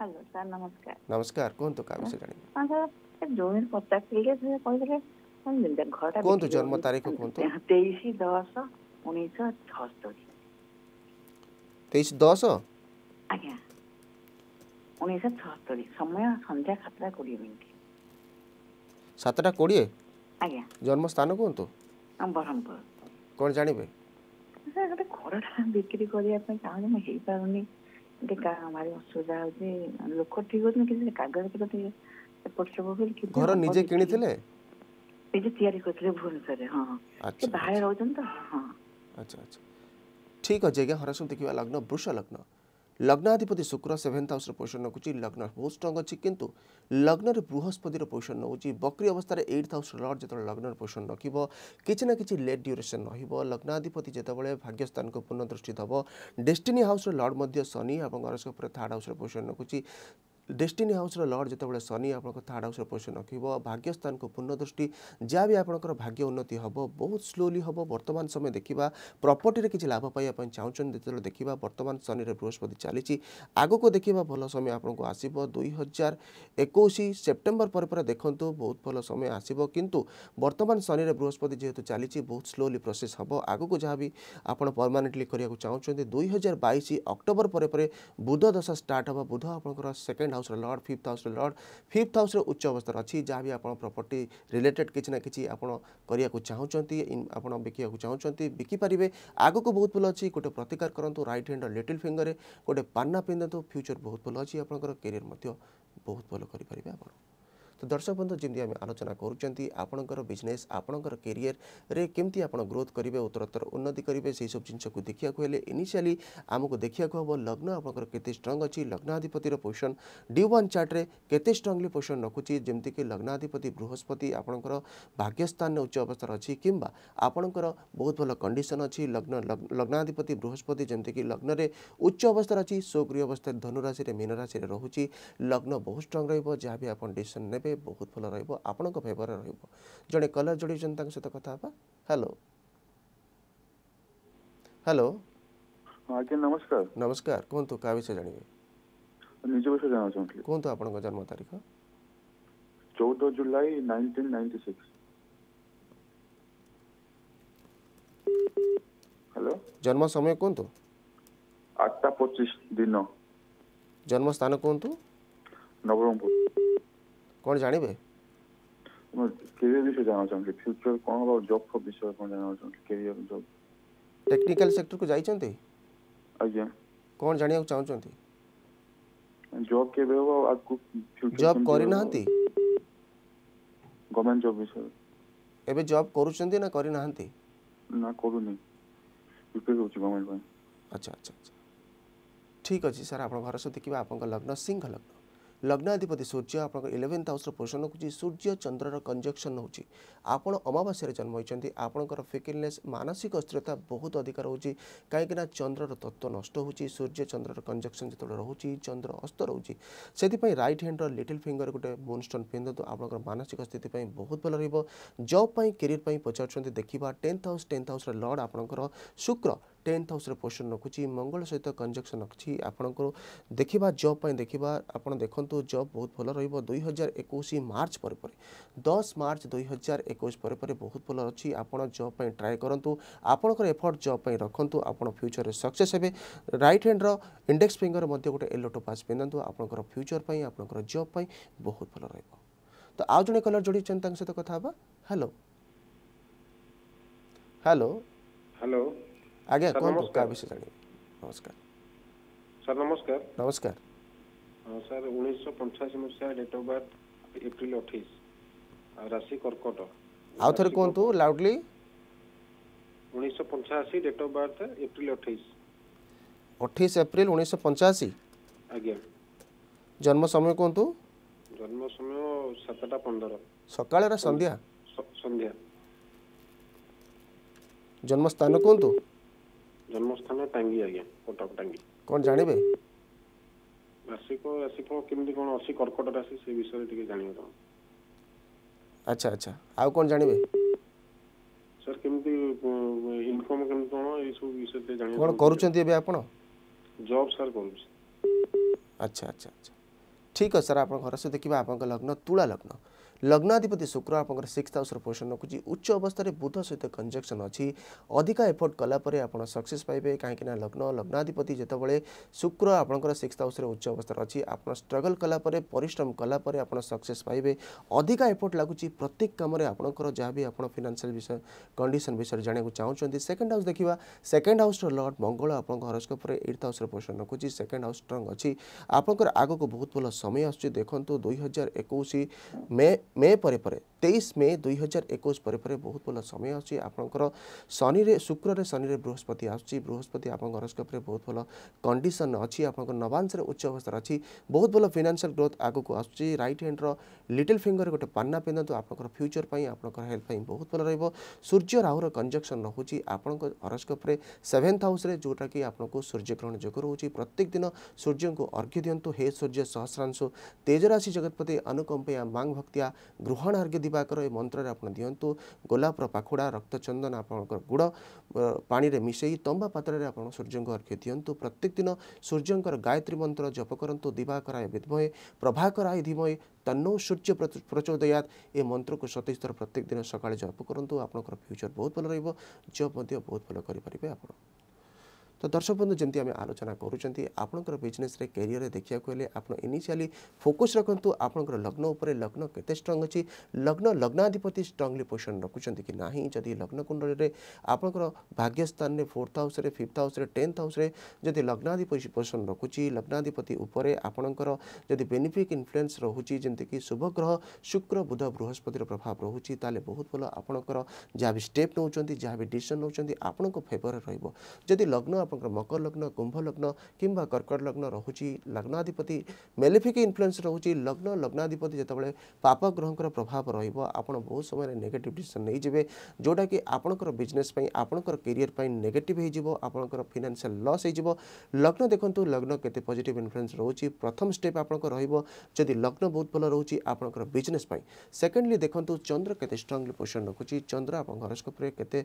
ହ୍ୟାଲୋ ସାର୍ ନମସ୍କାର ନମସ୍କାର କୁହନ୍ତୁ କାହା ବିଷୟ ଜାଣିବେ ଜମିର ପଚାରିଥିଲେ ସେ କହିଥିଲେ ଘରଟା କୁହନ୍ତୁ ଜନ୍ମ ତାରିଖ କୁହନ୍ତୁ ତେଇଶ ଦଶ ଉଣେଇଶହ ଛଅସ୍ତରୀ ତେଇଶ ଦଶ ଆଜ୍ଞା ଉଣେଇଶହ ଛଅସ୍ତରୀ ସମୟ ସନ୍ଧ୍ୟା ସାତଟା କୋଡ଼ିଏ ମିନିଟ୍ ସାତଟା କୋଡ଼ିଏ ଆଜ୍ଞା ଜନ୍ମ ସ୍ଥାନ କୁହନ୍ତୁ ବ୍ରହ୍ମପୁର କ'ଣ ଜାଣିବେ ସାର୍ ଗୋଟେ ଘରଟା ବିକ୍ରି କରିବା ପାଇଁ ଚାହୁଁଛି ମୁଁ ହେଇପାରୁନି ଟିକେ ଭାରି ଅସୁବିଧା ହେଉଛି ଲୋକ ଠିକ୍ ଅଛନ୍ତି କିନ୍ତୁ କାଗଜ ପତ୍ର ଟିକେ ଏପଟ ସେପଟ କରି ଘର ନିଜେ କିଣିଥିଲେ ନିଜେ ତିଆରି କରିଥିଲେ ଭୁବନେଶ୍ୱରରେ ହଁ ସେ ବାହାରେ ରହୁଛନ୍ତି ତ ହଁ ଆଚ୍ଛା ଆଚ୍ଛା ଠିକ୍ ଅଛି ଆଜ୍ଞା ହରସୁ ଦେଖିବା ଲଗ୍ନ ବୃଷ ଲଗ୍ନ ଲଗ୍ନାଧିପତି ଶୁକ୍ର ସେଭେନ୍ଥ ହାଉସ୍ର ପୋଜିସନ୍ ରଖୁଛି ଲଗ୍ନ ବହୁତ ଷ୍ଟ୍ରଙ୍ଗ ଅଛି କିନ୍ତୁ ଲଗ୍ନରେ ବୃହସ୍ପତିର ପୋଜିସନ୍ ନେଉଛି ବକ୍ରି ଅବସ୍ଥାରେ ଏଇଟ୍ ହାଉସ୍ ଲର୍ଡ଼ ଯେତେବେଳେ ଲଗ୍ନର ପୋଜିସନ୍ ରଖିବ କିଛି ନା କିଛି ଲେଟ୍ ଡ୍ୟୁରେସନ୍ ରହିବ ଲଗ୍ନାଧିପତି ଯେତେବେଳେ ଭାଗ୍ୟସ୍ଥାନକୁ ପୁନଃ ଦୃଷ୍ଟି ଦେବ ଡେଷ୍ଟିନି ହାଉସ୍ର ଲର୍ଡ଼ ମଧ୍ୟ ଶନି ଏବଂ ହରସ୍କୋପ୍ରେ ଥାର୍ଡ଼ ହାଉସ୍ର ପୋଜିସନ୍ ରଖୁଛି ଡେଷ୍ଟିନି ହାଉସ୍ର ଲର୍ଡ଼ ଯେତେବେଳେ ଶନି ଆପଣଙ୍କ ଥାର୍ଡ଼ ହାଉସ୍ର ପୋଜିସନ୍ ରଖିବ ଭାଗ୍ୟସ୍ଥାନକୁ ପୂର୍ଣ୍ଣଦୃଷ୍ଟି ଯାହା ବି ଆପଣଙ୍କର ଭାଗ୍ୟ ଉନ୍ନତି ହେବ ବହୁତ ସ୍ଲୋଲି ହେବ ବର୍ତ୍ତମାନ ସମୟ ଦେଖିବା ପ୍ରପର୍ଟିରେ କିଛି ଲାଭ ପାଇବା ପାଇଁ ଚାହୁଁଛନ୍ତି ଯେତେବେଳେ ଦେଖିବା ବର୍ତ୍ତମାନ ଶନିରେ ବୃହସ୍ପତି ଚାଲିଛି ଆଗକୁ ଦେଖିବା ଭଲ ସମୟ ଆପଣଙ୍କୁ ଆସିବ ଦୁଇ ହଜାର ଏକୋଇଶ ସେପ୍ଟେମ୍ବର ପରେ ପରେ ଦେଖନ୍ତୁ ବହୁତ ଭଲ ସମୟ ଆସିବ କିନ୍ତୁ ବର୍ତ୍ତମାନ ଶନିରେ ବୃହସ୍ପତି ଯେହେତୁ ଚାଲିଛି ବହୁତ ସ୍ଲୋଲି ପ୍ରୋସେସ୍ ହେବ ଆଗକୁ ଯାହା ବି ଆପଣ ପର୍ମାନେଣ୍ଟଲି କରିବାକୁ ଚାହୁଁଛନ୍ତି ଦୁଇ ହଜାର ବାଇଶ ଅକ୍ଟୋବର ପରେ ପରେ ବୁଧ ଦଶା ଷ୍ଟାର୍ଟ ହେବ ବୁଧ ଆପଣଙ୍କର ସେକେଣ୍ଡ ହାଉସ୍ ହାଉସ୍ର ଲର୍ଡ଼ ଫିଫ୍ଥ ହାଉସ୍ର ଲର୍ଡ଼ ଫିଫ୍ଥ ହାଉସ୍ର ଉଚ୍ଚ ଅବସ୍ଥାନ ଅଛି ଯାହା ବି ଆପଣ ପ୍ରପର୍ଟି ରିଲେଟେଡ୍ କିଛି ନା କିଛି ଆପଣ କରିବାକୁ ଚାହୁଁଛନ୍ତି ଆପଣ ବିକିବାକୁ ଚାହୁଁଛନ୍ତି ବିକିପାରିବେ ଆଗକୁ ବହୁତ ଭଲ ଅଛି ଗୋଟେ ପ୍ରତିକାର କରନ୍ତୁ ରାଇଟ୍ ହ୍ୟାଣ୍ଡର ଲିଟିଲ୍ ଫିଙ୍ଗରରେ ଗୋଟେ ପାନ୍ନା ପିନ୍ଧନ୍ତୁ ଫ୍ୟୁଚର୍ ବହୁତ ଭଲ ଅଛି ଆପଣଙ୍କର କ୍ୟାରିୟର୍ ମଧ୍ୟ ବହୁତ ଭଲ କରିପାରିବେ ଆପଣ তো দর্শক বন্ধু যেমনি আমি আলোচনা করছেন আপনার বিজনেস আপনার কেরিয়রের কেমতি আপনার গ্রোথ করবে উত্তরোত্তর উন্নতি করবে সেই সব জিনিসক দেখা হলে ইনিশিয়ালি আমি দেখা হব লগ্ন আপনার কেতে স্ট্রং অছি লগ্নাধিপতির পোজিশন ডি ওয়ান চার্টে কেতে স্ট্রংলি পোজিশন রখুছি যেমিকি লগ্নাধিপতি বৃহস্পতি আপনার ভাগ্যস্থান উচ্চ অবস্থার অছি কিংবা আপনার বহুত ভাল কন্ডিশন অছি লগ্ন লগ্নাধিপতি বৃহস্পতি যেমিকি লগ্নরে উচ্চ অবস্থার অছি স্বগৃহ অবস্থায় ধনুরাশি মীনরাশি রয়েছে লগ্ন বহু স্ট্রং রহব যা বি আপনার ডিসিশন নেবে ରେ ବହୁତ ଭଲ ରହିବ ଆପଣଙ୍କ ଫେଭରରେ ରହିବ ଜଣେ କଲର୍ ଯୋଡ଼ିଛନ୍ତି ତାଙ୍କ ସହିତ କଥା ହେବା ହ୍ୟାଲୋ ହ୍ୟାଲୋ ଆଜ୍ଞା ନମସ୍କାର ନମସ୍କାର କୁହନ୍ତୁ କାହା ବିଷୟ ଜାଣିବେ ନିଜ ବିଷୟ ଜାଣିବାକୁ ଚାହୁଁଥିଲି କୁହନ୍ତୁ ଆପଣଙ୍କ ଜନ୍ମ ତାରିଖ ଚଉଦ July nineteen ninety six hello ଜନ୍ମ ସମୟ କୁହନ୍ତୁ ଆଠଟା ପଚିଶ ଦିନ ଜନ୍ମ ସ୍ଥାନ କୁହନ୍ତୁ ନବରଙ୍ଗପୁର କ'ଣ ଜାଣିବେ କ୍ୟାରିୟର ବିଷୟରେ ଜାଣିବାକୁ ଚାହୁଁଥିଲି ଫ୍ୟୁଚର କ'ଣ ହେବ ଜବ୍ ଫବ୍ ବିଷୟରେ କ'ଣ ଜାଣିବାକୁ ଚାହୁଁଥିଲି କ୍ୟାରିୟର ଜବ୍ ଟେକ୍ନିକାଲ ସେକ୍ଟରକୁ ଯାଇଛନ୍ତି ଆଜ୍ଞା କ'ଣ ଜାଣିବାକୁ ଚାହୁଁଛନ୍ତି ଜବ୍ କେବେ ହେବ ଆଗକୁ ଜବ୍ କରିନାହାନ୍ତି ଗଭର୍ଣ୍ଣମେଣ୍ଟ ଜବ୍ ବିଷୟରେ ଏବେ ଜବ୍ କରୁଛନ୍ତି ନା କରିନାହାନ୍ତି ନା କରୁନି ପ୍ରିପେୟାର ହେଉଛି ଗଭର୍ଣ୍ଣମେଣ୍ଟ ପାଇଁ ଆଚ୍ଛା ଆଚ୍ଛା ଆଚ୍ଛା ଠିକ୍ ଅଛି ସାର୍ ଆପଣଙ୍କ ଘର ସହ ଦେଖିବା ଆପଣଙ୍କ ଲଗ୍ନ ସିଂହ ଲଗ୍ନ ଲଗ୍ନାଧିପତି ସୂର୍ଯ୍ୟ ଆପଣଙ୍କ ଇଲେଭେନ୍ଥ ହାଉସ୍ର ପୋଜିସନ୍ ରଖୁଛି ସୂର୍ଯ୍ୟ ଚନ୍ଦ୍ରର କଞ୍ଜକ୍ସନ୍ ହେଉଛି ଆପଣ ଅମାବାସ୍ୟାରେ ଜନ୍ମ ହୋଇଛନ୍ତି ଆପଣଙ୍କର ଫିକିଲନେସ୍ ମାନସିକ ସ୍ଥିରତା ବହୁତ ଅଧିକ ରହୁଛି କାହିଁକିନା ଚନ୍ଦ୍ରର ତତ୍ତ୍ୱ ନଷ୍ଟ ହେଉଛି ସୂର୍ଯ୍ୟ ଚନ୍ଦ୍ରର କଞ୍ଜକ୍ସନ୍ ଯେତେବେଳେ ରହୁଛି ଚନ୍ଦ୍ର ଅସ୍ତ ରହୁଛି ସେଥିପାଇଁ ରାଇଟ୍ ହ୍ୟାଣ୍ଡର ଲିଟିଲ୍ ଫିଙ୍ଗର ଗୋଟେ ବୋନ୍ଷ୍ଟୋନ୍ ପିନ୍ଧନ୍ତୁ ଆପଣଙ୍କର ମାନସିକ ସ୍ଥିତି ପାଇଁ ବହୁତ ଭଲ ରହିବ ଜବ୍ ପାଇଁ କ୍ୟାରିୟର୍ ପାଇଁ ପଚାରୁଛନ୍ତି ଦେଖିବା ଟେନ୍ଥ ହାଉସ୍ ଟେନ୍ଥ ହାଉସ୍ର ଲର୍ଡ଼ ଆପଣଙ୍କର ଶୁକ୍ର টেন্থ হাউসরে পোষণ ରଖୁଛି ମଙ୍ଗଳ ସହିତ କଞ୍ଜକ୍ସନ୍ ରଖୁଛି ଆପଣଙ୍କର ଦେଖିବା ଜବ୍ ପାଇଁ ଦେଖିବା ଆପଣ ଦେଖନ୍ତୁ ଜବ୍ ବହୁତ ଭଲ ରହିବ ଦୁଇ ହଜାର ଏକୋଇଶ ମାର୍ଚ୍ଚ ପରେ ପରେ ଦଶ ମାର୍ଚ୍ଚ ଦୁଇ ହଜାର ଏକୋଇଶ ପରେ ପରେ ବହୁତ ଭଲ ଅଛି ଆପଣ ଜବ୍ ପାଇଁ ଟ୍ରାଏ କରନ୍ତୁ ଆପଣଙ୍କର ଏଫର୍ଟ ଜବ୍ ପାଇଁ ରଖନ୍ତୁ ଆପଣ ଫ୍ୟୁଚରରେ ସକ୍ସେସ୍ ହେବେ ରାଇଟ୍ ହ୍ୟାଣ୍ଡର ଇଣ୍ଡେକ୍ସ ଫିଙ୍ଗର ମଧ୍ୟ ଗୋଟେ ୟେଲୋ ଟୋପାସ୍ ପିନ୍ଧନ୍ତୁ ଆପଣଙ୍କର ଫ୍ୟୁଚର୍ ପାଇଁ ଆପଣଙ୍କର ଜବ୍ ପାଇଁ ବହୁତ ଭଲ ରହିବ ତ ଆଉ ଜଣେ କଲର୍ ଯୋଡ଼ିଛନ୍ତି ତାଙ୍କ ସହିତ କଥା ହେବା ହ୍ୟାଲୋ ହ୍ୟାଲୋ ହ୍ୟାଲୋ ଆଜ୍ଞା କୁହନ୍ତୁ କା ବିଷୟ ଜାଣିବେ ନମସ୍କାର ସାର୍ ନମସ୍କାର ନମସ୍କାର ସାର୍ ଉଣେଇଶହ ପଞ୍ଚାଅଶୀ ମସିହା ଡେଟ୍ ଅଫ୍ ବାର୍ଥ ଏପ୍ରିଲ ଅଠେଇଶ ରାଶି କର୍କଟ ଆଉ ଥରେ କୁହନ୍ତୁ ଲାଉଡଲି ଉଣେଇଶହ ପଞ୍ଚାଅଶୀ ଡେଟ୍ ଅଫ୍ ବାର୍ଥ ଏପ୍ରିଲ ଅଠେଇଶ ଅଠେଇଶ ଏପ୍ରିଲ ଉଣେଇଶହ ପଞ୍ଚାଅଶୀ ଆଜ୍ଞା ଜନ୍ମ ସମୟ କୁହନ୍ତୁ ଜନ୍ମ ସମୟ ସାତଟା ପନ୍ଦର ସକାଳେ ନା ସନ୍ଧ୍ୟା ସନ୍ଧ୍ୟା ଜନ୍ମସ୍ଥାନ କୁହନ୍ତୁ ଜନ୍ମସ୍ଥାନ ଟାଙ୍ଗି ଆଜ୍ଞା କଟକ ଟାଙ୍ଗି କ'ଣ ଜାଣିବେ ରାଶିକ ରାଶି କ'ଣ କେମିତି କ'ଣ ଅଛି କର୍କଟ ରାଶି ସେ ବିଷୟରେ ଟିକେ ଜାଣିବା ତମେ ଆଚ୍ଛା ଆଚ୍ଛା ଆଉ କ'ଣ ଜାଣିବେ ସାର୍ କେମିତି ଇନକମ୍ କେମିତି କ'ଣ ଏଇସବୁ ବିଷୟରେ ଟିକେ ଜାଣିବା କ'ଣ କରୁଛନ୍ତି ଏବେ ଆପଣ ଜବ୍ ସାର୍ କରୁଛି ଆଚ୍ଛା ଆଚ୍ଛା ଆଚ୍ଛା ଠିକ୍ ଅଛି ସାର୍ ଆପଣଙ୍କ ଘର ସହ ଦେଖିବା ଆପଣଙ୍କ ଲଗ୍ନ ତୁଳା ଲଗ୍ନ ଲଗ୍ନାଧିପତି ଶୁକ୍ର ଆପଣଙ୍କର ସିକ୍ସ ହାଉସ୍ର ପୋଜିସନ୍ ରଖୁଛି ଉଚ୍ଚ ଅବସ୍ଥାରେ ବୁଧ ସହିତ କଞ୍ଜକ୍ସନ୍ ଅଛି ଅଧିକା ଏଫର୍ଟ କଲାପରେ ଆପଣ ସକ୍ସେସ୍ ପାଇବେ କାହିଁକିନା ଲଗ୍ନ ଲଗ୍ନାଧିପତି ଯେତେବେଳେ ଶୁକ୍ର ଆପଣଙ୍କର ସିକ୍ସ ହାଉସ୍ରେ ଉଚ୍ଚ ଅବସ୍ଥାରେ ଅଛି ଆପଣ ଷ୍ଟ୍ରଗଲ୍ କଲାପରେ ପରିଶ୍ରମ କଲାପରେ ଆପଣ ସକ୍ସେସ୍ ପାଇବେ ଅଧିକା ଏଫର୍ଟ ଲାଗୁଛି ପ୍ରତ୍ୟେକ କାମରେ ଆପଣଙ୍କର ଯାହା ବି ଆପଣ ଫିନାନ୍ସିଆଲ ବିଷୟ କଣ୍ଡିସନ୍ ବିଷୟରେ ଜାଣିବାକୁ ଚାହୁଁଛନ୍ତି ସେକେଣ୍ଡ ହାଉସ୍ ଦେଖିବା ସେକେଣ୍ଡ ହାଉସ୍ର ଲର୍ଡ଼ ମଙ୍ଗଳ ଆପଣଙ୍କ ହରସ୍କୋପରେ ଏଇଟ୍ ହାଉସ୍ର ପୋଜିସନ୍ ରଖୁଛି ସେକେଣ୍ଡ ହାଉସ୍ ଷ୍ଟ୍ରଙ୍ଗ ଅଛି ଆପଣଙ୍କର ଆଗକୁ ବହୁତ ଭଲ ସମୟ ଆସୁଛି ଦେଖନ୍ତୁ ଦୁଇ ହଜାର ଏକୋଇଶ ମେ ମେ ପରେ ପରେ ତେଇଶ ମେ ଦୁଇ ହଜାର ଏକୋଇଶ ପରେ ପରେ ବହୁତ ଭଲ ସମୟ ଆସୁଛି ଆପଣଙ୍କର ଶନିରେ ଶୁକ୍ରରେ ଶନିରେ ବୃହସ୍ପତି ଆସୁଛି ବୃହସ୍ପତି ଆପଣଙ୍କ ହରସ୍କୋପରେ ବହୁତ ଭଲ କଣ୍ଡିସନ୍ ଅଛି ଆପଣଙ୍କ ନବାଂଶରେ ଉଚ୍ଚ ଅବସ୍ଥାରେ ଅଛି ବହୁତ ଭଲ ଫିନାନ୍ସିଆଲ ଗ୍ରୋଥ୍ ଆଗକୁ ଆସୁଛି ରାଇଟ୍ ହ୍ୟାଣ୍ଡର ଲିଟିଲ୍ ଫିଙ୍ଗରରେ ଗୋଟେ ପାନ୍ନା ପିନ୍ଧନ୍ତୁ ଆପଣଙ୍କର ଫ୍ୟୁଚର୍ ପାଇଁ ଆପଣଙ୍କର ହେଲ୍ଥ ପାଇଁ ବହୁତ ଭଲ ରହିବ ସୂର୍ଯ୍ୟ ରାହୁର କଞ୍ଜକ୍ସନ୍ ରହୁଛି ଆପଣଙ୍କ ହରସ୍କୋପରେ ସେଭେନ୍ଥ ହାଉସ୍ରେ ଯେଉଁଟାକି ଆପଣଙ୍କୁ ସୂର୍ଯ୍ୟଗ୍ରହଣ ଯୋଗ ରହୁଛି ପ୍ରତ୍ୟେକ ଦିନ ସୂର୍ଯ୍ୟଙ୍କୁ ଅର୍ଘ୍ୟ ଦିଅନ୍ତୁ ହେ ସୂର୍ଯ୍ୟ ସହସ୍ରାଂଶୁ ତେଜରାଶି ଜଗତପତି ଅନୁକମ୍ପୟା ମାଙ୍ଗ ଭକ୍ତିଆ ଗୃହଣ ଅର୍ଘ୍ୟ ଦିବାକର ଏ ମନ୍ତ୍ରରେ ଆପଣ ଦିଅନ୍ତୁ ଗୋଲାପର ପାଖୁଡ଼ା ରକ୍ତଚନ୍ଦନ ଆପଣଙ୍କର ଗୁଡ଼ ପାଣିରେ ମିଶାଇ ତମ୍ବା ପାତ୍ରରେ ଆପଣ ସୂର୍ଯ୍ୟଙ୍କୁ ଅର୍ଘ୍ୟ ଦିଅନ୍ତୁ ପ୍ରତ୍ୟେକ ଦିନ ସୂର୍ଯ୍ୟଙ୍କର ଗାୟତ୍ରୀ ମନ୍ତ୍ର ଜପ କରନ୍ତୁ ଦିବାକର ଆୟ ବିଦ୍ମୟ ପ୍ରଭାକର ଆୟ ଧିମୟ ତନ୍ନୌ ସୂର୍ଯ୍ୟ ପ୍ରଚୋଦୟାତ୍ ଏ ମନ୍ତ୍ରକୁ ସତେଇଶ ଥର ପ୍ରତ୍ୟେକ ଦିନ ସକାଳେ ଜପ କରନ୍ତୁ ଆପଣଙ୍କର ଫ୍ୟୁଚର ବହୁତ ଭଲ ରହିବ ଜବ୍ ମଧ୍ୟ ବହୁତ ଭଲ କରିପାରିବେ ଆପଣ তো দর্শক বন্ধু যেমন আমি আলোচনা করছেন আপনার বিজনেসে ক্যারিয়র দেখা হলে আপনার ইনিশিয়ালি ফোকস রাখতু আপনার লগ্ন উপরে লগ্ন কেতে স্ট্রং অছি লগ্ন লগ্নাধিপতি স্ট্রংলি পোজিশন রাখুন কি না যদি লগ্ন কুণ্ডলী আপনার ভাগ্যস্থানে ফোর্থ হাউসে ফিফ্থ হাউসে টেন্থ হাউসে যদি লগ্নাধিপতি পোজিশন রাখুছি লগ্নাধিপতি উপরে আপনার যদি বেনিফিট ইনফ্লুয়েন্স রয়েছে যেমিকি শুভগ্রহ শুক্র বুধ বৃহস্পতির প্রভাব রয়েছে তাহলে বহুত ভাল আপনার যা বি স্টেপ নেওয়া যা বি ডিসিশন নেওয়া আপনার ফেভর রহব যদি লগ্ন ଆପଣଙ୍କର ମକର ଲଗ୍ନ କୁମ୍ଭ ଲଗ୍ନ କିମ୍ବା କର୍କଟ ଲଗ୍ନ ରହୁଛି ଲଗ୍ନାଧିପତି ମେଲିଫିକ୍ ଇନଫ୍ଲୁଏନ୍ସ ରହୁଛି ଲଗ୍ନ ଲଗ୍ନାଧିପତି ଯେତେବେଳେ ପାପ ଗ୍ରହଙ୍କର ପ୍ରଭାବ ରହିବ ଆପଣ ବହୁତ ସମୟରେ ନେଗେଟିଭ୍ ଡିସିସନ୍ ନେଇଯିବେ ଯେଉଁଟାକି ଆପଣଙ୍କର ବିଜନେସ୍ ପାଇଁ ଆପଣଙ୍କର କେରିୟର ପାଇଁ ନେଗେଟିଭ୍ ହୋଇଯିବ ଆପଣଙ୍କର ଫିନାନ୍ସିଆଲ ଲସ୍ ହୋଇଯିବ ଲଗ୍ନ ଦେଖନ୍ତୁ ଲଗ୍ନ କେତେ ପଜିଟିଭ୍ ଇନଫ୍ଲୁଏନ୍ସ ରହୁଛି ପ୍ରଥମ ଷ୍ଟେପ୍ ଆପଣଙ୍କ ରହିବ ଯଦି ଲଗ୍ନ ବହୁତ ଭଲ ରହୁଛି ଆପଣଙ୍କର ବିଜନେସ୍ ପାଇଁ ସେକେଣ୍ଡଲି ଦେଖନ୍ତୁ ଚନ୍ଦ୍ର କେତେ ଷ୍ଟ୍ରଙ୍ଗଲି ପୋଜିସନ୍ ରଖୁଛି ଚନ୍ଦ୍ର ଆପଣଙ୍କ ହରସ୍କୋପ୍ରେ କେତେ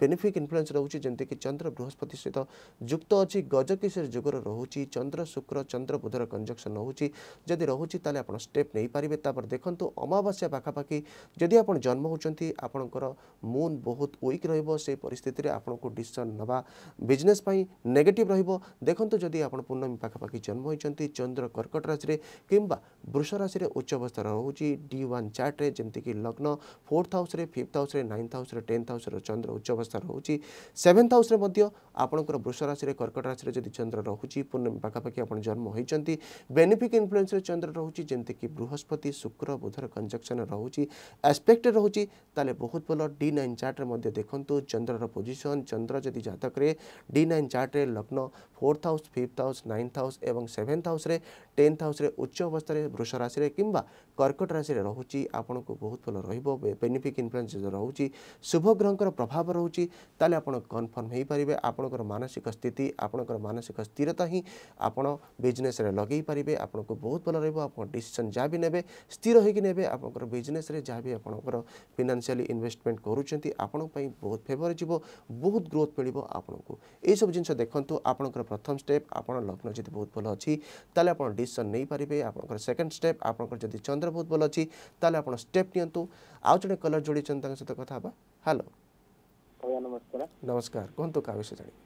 ବେନିଫିକ୍ ଇନଫ୍ଲୁଏନ୍ସ ରହୁଛି ଯେମିତିକି ଚନ୍ଦ୍ର ବୃହସ୍ପତି ଅବସ୍ଥିତ ଯୁକ୍ତ ଅଛି ଗଜକିଶେର ଯୋଗର ରହୁଛି ଚନ୍ଦ୍ର ଶୁକ୍ର ଚନ୍ଦ୍ର ବୁଧର କଞ୍ଜକ୍ସନ୍ ରହୁଛି ଯଦି ରହୁଛି ତାହେଲେ ଆପଣ ଷ୍ଟେପ୍ ନେଇପାରିବେ ତାପରେ ଦେଖନ୍ତୁ ଅମାବାସ୍ୟା ପାଖାପାଖି ଯଦି ଆପଣ ଜନ୍ମ ହେଉଛନ୍ତି ଆପଣଙ୍କର ମୁନ୍ ବହୁତ ୱିକ୍ ରହିବ ସେହି ପରିସ୍ଥିତିରେ ଆପଣଙ୍କୁ ଡିସିସନ୍ ନେବା ବିଜନେସ୍ ପାଇଁ ନେଗେଟିଭ୍ ରହିବ ଦେଖନ୍ତୁ ଯଦି ଆପଣ ପୂର୍ଣ୍ଣମୀ ପାଖାପାଖି ଜନ୍ମ ହୋଇଛନ୍ତି ଚନ୍ଦ୍ର କର୍କଟ ରାଶିରେ କିମ୍ବା ବୃଷ ରାଶିରେ ଉଚ୍ଚ ଅବସ୍ଥାରେ ରହୁଛି ଡି ୱାନ୍ ଚାର୍ଟରେ ଯେମିତିକି ଲଗ୍ନ ଫୋର୍ଥ ହାଉସ୍ରେ ଫିଫ୍ଥ ହାଉସ୍ରେ ନାଇନ୍ଥ ହାଉସ୍ରେ ଟେନ୍ଥ ହାଉସ୍ର ଚନ୍ଦ୍ର ଉଚ୍ଚ ଅବସ୍ଥା ରହୁଛି ସେଭେନ୍ଥ ହାଉସ୍ରେ ମଧ୍ୟ ଆପଣ আপনার বৃষ রাশি কর্কট রাশি যদি চন্দ্র রয়েছে পূর্ণিমা পাখাপাখি আপনার জন্ম হয়েছেন বেনিফিক ইনফ্লুয়েন্সরে চন্দ্র রয়েছে যেমিকি বৃহস্পতি শুক্র বুধর কনজকশন রয়েছে আসপেক্ট রয়েছে তাহলে বহুত ভাল ডি নাইন চার্টরে মধ্যে দেখুন চন্দ্রর পোজিশন চন্দ্র যদি জাতকরে ডি নাইন চার্টরে লগ্ন fourth house fifth house ninth house এবং সেভেন্থ হাউসে টেন্থ হাউসে উচ্চ অবস্থায় বৃষ রাশি কিংবা কর্কট রাশি রয়েছে আপনার বহুত ভাল রহব বেনিফিক ইনফ্লুয়েন্স রয়েছে শুভ গ্রহর প্রভাব রয়েছে তাহলে আপনার কনফর্ম হয়ে পারে আপনার ଆପଣଙ୍କର ମାନସିକ ସ୍ଥିତି ଆପଣଙ୍କର ମାନସିକ ସ୍ଥିରତା ହିଁ ଆପଣ ବିଜନେସ୍ରେ ଲଗାଇ ପାରିବେ ଆପଣଙ୍କୁ ବହୁତ ଭଲ ରହିବ ଆପଣ ଡିସିସନ୍ ଯାହା ବି ନେବେ ସ୍ଥିର ହୋଇକି ନେବେ ଆପଣଙ୍କର ବିଜନେସ୍ରେ ଯାହା ବି ଆପଣଙ୍କର ଫିନାନ୍ସିଆଲି ଇନଭେଷ୍ଟମେଣ୍ଟ କରୁଛନ୍ତି ଆପଣଙ୍କ ପାଇଁ ବହୁତ ଫେଭର ଯିବ ବହୁତ ଗ୍ରୋଥ୍ ମିଳିବ ଆପଣଙ୍କୁ ଏଇସବୁ ଜିନିଷ ଦେଖନ୍ତୁ ଆପଣଙ୍କର ପ୍ରଥମ ଷ୍ଟେପ୍ ଆପଣ ଲଗ୍ନ ଯଦି ବହୁତ ଭଲ ଅଛି ତାହେଲେ ଆପଣ ଡିସିସନ୍ ନେଇପାରିବେ ଆପଣଙ୍କର ସେକେଣ୍ଡ ଷ୍ଟେପ୍ ଆପଣଙ୍କର ଯଦି ଚନ୍ଦ୍ର ବହୁତ ଭଲ ଅଛି ତାହେଲେ ଆପଣ ଷ୍ଟେପ୍ ନିଅନ୍ତୁ ଆଉ ଜଣେ କଲର୍ ଯୋଡ଼ିଛନ୍ତି ତାଙ୍କ ସହିତ କଥା ହେବା ହ୍ୟାଲୋ ନମସ୍କାର କୁହନ୍ତୁ କାହା ବିଷୟ ଜାଣିବେ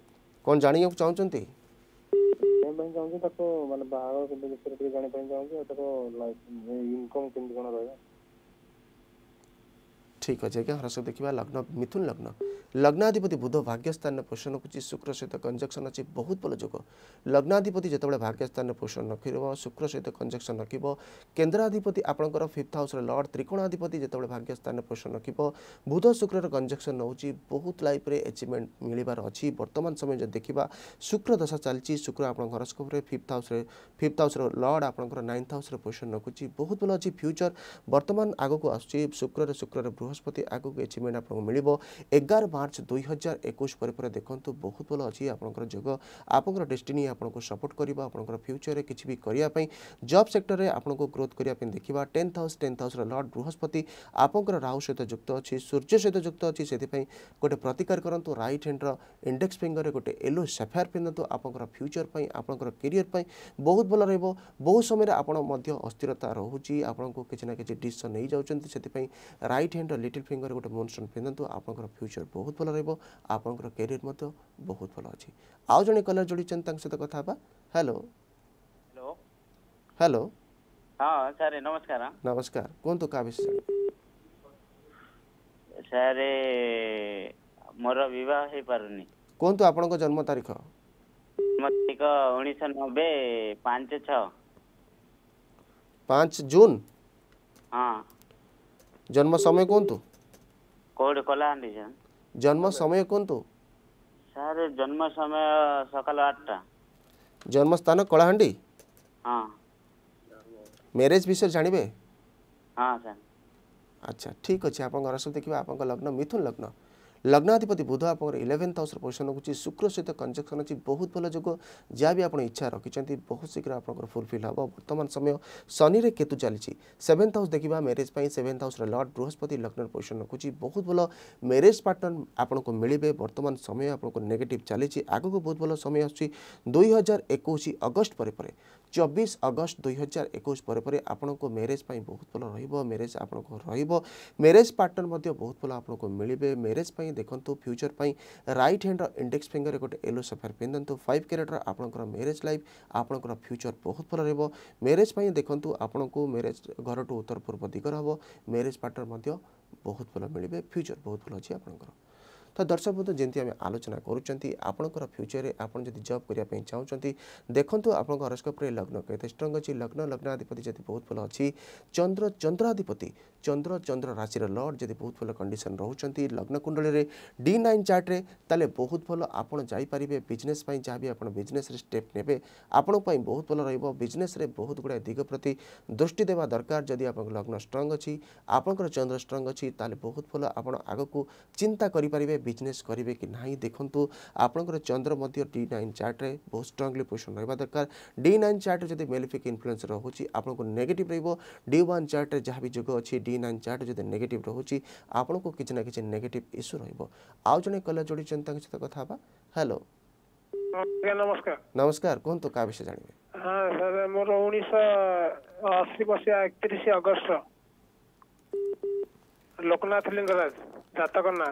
କ'ଣ ଜାଣିବାକୁ ଚାହୁଁଛନ୍ତି ପାଇଁ ଚାହୁଁଛି ତାକୁ ମାନେ ବାହାଘର କେବେ ବିଷୟରେ ଟିକେ ଜାଣିବା ପାଇଁ ଚାହୁଁଛି ଆଉ ତାର ଇନକମ୍ କେମିତି କ'ଣ ରହିବ ଠିକ୍ ଅଛି ଆଜ୍ଞା ହ୍ରାସ ଦେଖିବା ଲଗ୍ନ ମିଥୁନ ଲଗ୍ନ ଲଗ୍ନାଧିପତି ବୁଧ ଭାଗ୍ୟସ୍ଥାନରେ ପୋଷଣ କରୁଛି ଶୁକ୍ର ସହିତ କଞ୍ଜକ୍ସନ୍ ଅଛି ବହୁତ ଭଲ ଯୋଗ ଲଗ୍ନାଧିପତି ଯେତେବେଳେ ଭାଗ୍ୟସ୍ଥାନରେ ପୋଷଣ ରଖିବ ଶୁକ୍ର ସହିତ କଞ୍ଜକ୍ସନ୍ ରଖିବ କେନ୍ଦ୍ରାଧିପତି ଆପଣଙ୍କର ଫିଫ୍ଥ ହାଉସ୍ରେ ଲର୍ଡ଼ ତ୍ରିକୋଣାଧିପତି ଯେତେବେଳେ ଭାଗ୍ୟସ୍ଥାନରେ ପୋଷଣ ରଖିବ ବୁଧ ଶୁକ୍ରର କଞ୍ଜକ୍ସନ୍ ନେଉଛି ବହୁତ ଲାଇଫ୍ରେ ଏଚିଭମେଣ୍ଟ ମିଳିବାର ଅଛି ବର୍ତ୍ତମାନ ସମୟ ଯଦି ଦେଖିବା ଶୁକ୍ର ଦଶା ଚାଲିଛି ଶୁକ୍ର ଆପଣଙ୍କ ହରସ୍କୋପ୍ରେ ଫିଫ୍ଥ ହାଉସ୍ରେ ଫିଫ୍ଥ ହାଉସ୍ର ଲର୍ଡ଼ ଆପଣଙ୍କର ନାଇନ୍ଥ ହାଉସ୍ରେ ପୋଷଣ ରଖୁଛି ବହୁତ ଭଲ ଅଛି ଫ୍ୟୁଚର୍ ବର୍ତ୍ତମାନ ଆଗକୁ ଆସୁଛି ଶୁକ୍ରରେ ଶୁକ୍ରରେ ବୃହ ବୃହସ୍ପତି ଆଗକୁ ଏଚିଭମେଣ୍ଟ ଆପଣଙ୍କୁ ମିଳିବ ଏଗାର ମାର୍ଚ୍ଚ ଦୁଇ ହଜାର ଏକୋଇଶ ପରେ ପରେ ଦେଖନ୍ତୁ ବହୁତ ଭଲ ଅଛି ଆପଣଙ୍କର ଯୋଗ ଆପଣଙ୍କର ଡେଷ୍ଟିନି ଆପଣଙ୍କୁ ସପୋର୍ଟ କରିବ ଆପଣଙ୍କର ଫ୍ୟୁଚରରେ କିଛି ବି କରିବା ପାଇଁ ଜବ୍ ସେକ୍ଟରରେ ଆପଣଙ୍କୁ ଗ୍ରୋଥ୍ କରିବା ପାଇଁ ଦେଖିବା ଟେନ୍ଥ ହାଉସ୍ ଟେନ୍ଥ ହାଉସ୍ର ଲର୍ଡ଼ ବୃହସ୍ପତି ଆପଣଙ୍କର ରାହୁ ସହିତ ଯୁକ୍ତ ଅଛି ସୂର୍ଯ୍ୟ ସହିତ ଯୁକ୍ତ ଅଛି ସେଥିପାଇଁ ଗୋଟେ ପ୍ରତିକାର କରନ୍ତୁ ରାଇଟ୍ ହ୍ୟାଣ୍ଡର ଇଣ୍ଡେକ୍ସ ଫିଙ୍ଗରରେ ଗୋଟେ ୟେଲୋ ସେଫାୟାର ପିନ୍ଧନ୍ତୁ ଆପଣଙ୍କର ଫ୍ୟୁଚର ପାଇଁ ଆପଣଙ୍କର କ୍ୟାରିୟର ପାଇଁ ବହୁତ ଭଲ ରହିବ ବହୁତ ସମୟରେ ଆପଣ ମଧ୍ୟ ଅସ୍ଥିରତା ରହୁଛି ଆପଣଙ୍କୁ କିଛି ନା କିଛି ଡିସିସନ୍ ନେଇଯାଉଛନ୍ତି ସେଥିପାଇଁ ରାଇଟ୍ ହ୍ୟାଣ୍ଡର লিটিল ଫିଙ୍ଗର ଗୋଟେ ମୁନଷ୍ଟୋନ୍ ପିନ୍ଧନ୍ତୁ ଆପଣଙ୍କର ଫ୍ୟୁଚର୍ ବହୁତ ଭଲ ରହିବ ଆପଣଙ୍କର କ୍ୟାରିୟର ମଧ୍ୟ ବହୁତ ଭଲ ଅଛି ଆଉ ଜଣେ କଲର୍ ଯୋଡ଼ିଛନ୍ତି ତାଙ୍କ ସହିତ କଥା ହେବା ହ୍ୟାଲୋ ହ୍ୟାଲୋ ହଁ ସାର୍ ନମସ୍କାର ନମସ୍କାର କୁହନ୍ତୁ କାହା ବିଷୟରେ ସାର୍ ମୋର ବିବାହ ହେଇପାରୁନି କୁହନ୍ତୁ ଆପଣଙ୍କ ଜନ୍ମ ତାରିଖ ଜନ୍ମ ତାରିଖ ଉଣେଇଶହ ନବେ ପାଞ୍ଚ ଛଅ ପାଞ୍ଚ ଜୁନ୍ ହଁ জন্ম সময় কুহতু কোডি কলাহান্ডি স্যার জন্ম সময় কুহতু স্যার জন্ম সময় সকাল আটটা জন্মস্থান কলাহান্ডি হ্যাঁ ମ୍ୟାରେଜ୍ ବିଷୟରେ ଜାଣିବେ ହଁ ସାର୍ ଆଚ୍ଛା ଠିକ୍ ଅଛି ଆପଣଙ୍କ ଘର ସବୁ ଦେଖିବା ଆପଣଙ୍କ ଲଗ୍ନ ମିଥୁନ ଲଗ୍ନ ଲଗ୍ନାଧିପତି ବୁଧ ଆପଣଙ୍କର ଇଲେଭେନ୍ଥ ହାଉସ୍ର ପୋଜିସନ୍ ରଖୁଛି ଶୁକ୍ର ସହିତ କଞ୍ଜକ୍ସନ୍ ଅଛି ବହୁତ ଭଲ ଯୋଗ ଯାହା ବି ଆପଣ ଇଚ୍ଛା ରଖିଛନ୍ତି ବହୁତ ଶୀଘ୍ର ଆପଣଙ୍କର ଫୁଲଫିଲ୍ ହେବ ବର୍ତ୍ତମାନ ସମୟ ଶନିରେ କେତୁ ଚାଲିଛି ସେଭେନ୍ଥ ହାଉସ୍ ଦେଖିବା ମ୍ୟାରେଜ୍ ପାଇଁ ସେଭେନ୍ଥ ହାଉସ୍ର ଲର୍ଡ଼ ବୃହସ୍ପତି ଲଗ୍ନରେ ପୋଜିସନ୍ ରଖୁଛି ବହୁତ ଭଲ ମ୍ୟାରେଜ୍ ପାର୍ଟନର ଆପଣଙ୍କୁ ମିଳିବେ ବର୍ତ୍ତମାନ ସମୟ ଆପଣଙ୍କୁ ନେଗେଟିଭ୍ ଚାଲିଛି ଆଗକୁ ବହୁତ ଭଲ ସମୟ ଆସୁଛି ଦୁଇ ହଜାର ଏକୋଇଶ ଅଗଷ୍ଟ ପରେ ପରେ ଚବିଶ ଅଗଷ୍ଟ ଦୁଇ ହଜାର ଏକୋଇଶ ପରେ ପରେ ଆପଣଙ୍କ ମ୍ୟାରେଜ୍ ପାଇଁ ବହୁତ ଭଲ ରହିବ ମ୍ୟାରେଜ୍ ଆପଣଙ୍କ ରହିବ ମ୍ୟାରେଜ୍ ପାର୍ଟନର ମଧ୍ୟ ବହୁତ ଭଲ ଆପଣଙ୍କୁ ମିଳିବେ ମ୍ୟାରେଜ୍ ପାଇଁ ଦେଖନ୍ତୁ ଫ୍ୟୁଚର୍ ପାଇଁ ରାଇଟ୍ ହ୍ୟାଣ୍ଡର ଇଣ୍ଡେକ୍ସ ଫିଙ୍ଗରରେ ଗୋଟେ ୟେଲୋ ସଫାର ପିନ୍ଧନ୍ତୁ ଫାଇଭ୍ କ୍ୟାରେଟ୍ର ଆପଣଙ୍କର ମ୍ୟାରେଜ୍ ଲାଇଫ୍ ଆପଣଙ୍କର ଫ୍ୟୁଚର୍ ବହୁତ ଭଲ ରହିବ ମ୍ୟାରେଜ୍ ପାଇଁ ଦେଖନ୍ତୁ ଆପଣଙ୍କୁ ମ୍ୟାରେଜ୍ ଘରଠୁ ଉତ୍ତର ପୂର୍ବ ଦିଗରେ ହେବ ମ୍ୟାରେଜ୍ ପାର୍ଟନର ମଧ୍ୟ ବହୁତ ଭଲ ମିଳିବେ ଫ୍ୟୁଚର୍ ବହୁତ ଭଲ ଅଛି ଆପଣଙ୍କର ତ ଦର୍ଶକ ବନ୍ଧୁ ଯେମିତି ଆମେ ଆଲୋଚନା କରୁଛନ୍ତି ଆପଣଙ୍କର ଫ୍ୟୁଚରରେ ଆପଣ ଯଦି ଜବ୍ କରିବା ପାଇଁ ଚାହୁଁଛନ୍ତି ଦେଖନ୍ତୁ ଆପଣଙ୍କ ହରସ୍କୋପରେ ଲଗ୍ନ କେତେ ଷ୍ଟ୍ରଙ୍ଗ ଅଛି ଲଗ୍ନ ଲଗ୍ନାଧିପତି ଯଦି ବହୁତ ଭଲ ଅଛି ଚନ୍ଦ୍ର ଚନ୍ଦ୍ରାଧିପତି ଚନ୍ଦ୍ର ଚନ୍ଦ୍ର ରାଶିର ଲର୍ଡ଼ ଯଦି ବହୁତ ଭଲ କଣ୍ଡିସନ୍ ରହୁଛନ୍ତି ଲଗ୍ନ କୁଣ୍ଡଳୀରେ ଡି ନାଇନ୍ ଚାର୍ଟରେ ତାହେଲେ ବହୁତ ଭଲ ଆପଣ ଯାଇପାରିବେ ବିଜନେସ୍ ପାଇଁ ଯାହା ବି ଆପଣ ବିଜନେସ୍ରେ ଷ୍ଟେପ୍ ନେବେ ଆପଣଙ୍କ ପାଇଁ ବହୁତ ଭଲ ରହିବ ବିଜନେସ୍ରେ ବହୁତ ଗୁଡ଼ାଏ ଦିଗ ପ୍ରତି ଦୃଷ୍ଟି ଦେବା ଦରକାର ଯଦି ଆପଣଙ୍କ ଲଗ୍ନ ଷ୍ଟ୍ରଙ୍ଗ ଅଛି ଆପଣଙ୍କର ଚନ୍ଦ୍ର ଷ୍ଟ୍ରଙ୍ଗ ଅଛି ତାହେଲେ ବହୁତ ଭଲ ଆପଣ ଆଗକୁ ଚିନ୍ତା କରିପାରିବେ ବିଜନେସ୍ କରିବେ କି ନାହିଁ ଦେଖନ୍ତୁ ଆପଣଙ୍କର ଚନ୍ଦ୍ର ମଧ୍ୟ ଡି ନାଇନ୍ ଚାର୍ଟରେ ବହୁତ ଷ୍ଟ୍ରଙ୍ଗଲି ପୋଜିସନ୍ ରହିବା ଦରକାର ଡି ନାଇନ୍ ଚାର୍ଟରେ ଯଦି ମେଲିଫିକ୍ ଇନଫ୍ଲୁଏନ୍ସ ରହୁଛି ଆପଣଙ୍କୁ ନେଗେଟିଭ୍ ରହିବ ଡି ୱାନ୍ ଚାର୍ଟରେ ଯାହା ବି ଯୋଗ ଅଛି ଡି ନାଇନ୍ ଚାର୍ଟ ଯଦି ନେଗେଟିଭ୍ ରହୁଛି ଆପଣଙ୍କୁ କିଛି ନା କିଛି ନେଗେଟିଭ୍ ଇସ୍ୟୁ ରହିବ ଆଉ ଜଣେ କଲର୍ ଯୋଡ଼ିଛନ୍ତି ତାଙ୍କ ସହିତ କଥା ହେବା ହ୍ୟାଲୋ ନମସ୍କାର ନମସ୍କାର କୁହନ୍ତୁ କାହା ବିଷୟ ଜାଣିବେ ହଁ ସାର୍ ମୋର ଉଣେଇଶହ ଅଶୀ ମସିହା ଏକତିରିଶ ଅଗଷ୍ଟ ଲୋକନାଥ ଲିଙ୍ଗରାଜ ଜାତକ ନାଁ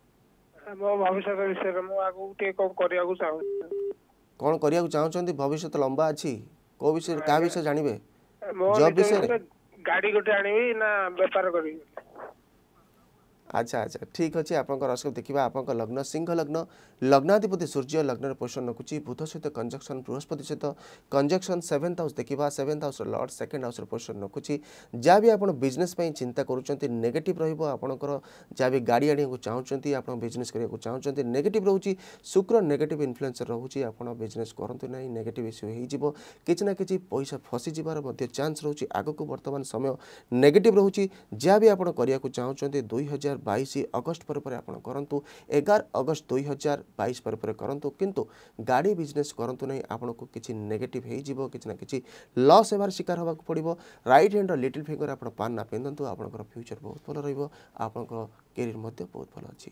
ଆମ ଭବିଷ୍ୟତ ବିଷୟରେ ମୁଁ ଆଗକୁ ଟିକେ କ'ଣ କରିବାକୁ ଚାହୁଁଛି କ'ଣ କରିବାକୁ ଚାହୁଁଛନ୍ତି ଭବିଷ୍ୟତ ଲମ୍ବା ଅଛି କୋଉ ବିଷୟରେ କାହା ବିଷୟରେ ଜାଣିବେ ଜବ୍ ବିଷୟରେ ଗାଡି ଗୋଟେ ଆଣିବି ନା ବେପାର କରିବି আচ্ছা আচ্ছা ঠিক আছে আপনার হরস্কোপ দেখা আপনার লগ্ন সিংহ লগ্ন লগ্নাধিপতি সূর্য লগ্নর পোষণ রকুচি বুধ সহ কঞ্জকশন বৃহস্পতি সহ কঞ্জকশন সেভেন্থ হাউস দেখা seventh house lord second house পোষণ রকুচি যা বি আপনার বিজনেস চিন্তা করছেন নেগেটিভ রহব আপনার যা বি গাড়ি আনিয়া চাহুমান আপনার বিজনেস করা চাহুমান নেগেটিভ রয়েছে শুক্র নেগেটিভ ইনফ্লুয়েন্স রয়েছে আপনার বিজনেস করতে না নেগেটিভ ইস্যু হয়ে যাব কিছু না কিছু পয়সা ফসি যাবার চান্স রয়েছে আগক বর্তমান সময় নেগেটিভ রয়েছে যা বি আপনার করা চাহুমান দুই হাজার ବାଇଶ ଅଗଷ୍ଟ ପରେ ପରେ ଆପଣ କରନ୍ତୁ ଏଗାର ଅଗଷ୍ଟ ଦୁଇ ହଜାର ବାଇଶ ପରେ ପରେ କରନ୍ତୁ କିନ୍ତୁ ଗାଡ଼ି ବିଜନେସ୍ କରନ୍ତୁ ନାହିଁ ଆପଣଙ୍କୁ କିଛି ନେଗେଟିଭ୍ ହୋଇଯିବ କିଛି ନା କିଛି ଲସ୍ ହେବାର ଶିକାର ହେବାକୁ ପଡ଼ିବ ରାଇଟ୍ ହ୍ୟାଣ୍ଡର ଲିଟିଲ୍ ଫିଙ୍ଗର ଆପଣ ପାନ୍ନା ପିନ୍ଧନ୍ତୁ ଆପଣଙ୍କର ଫ୍ୟୁଚର୍ ବହୁତ ଭଲ ରହିବ ଆପଣଙ୍କର କ୍ୟାରିୟର୍ ମଧ୍ୟ ବହୁତ ଭଲ ଅଛି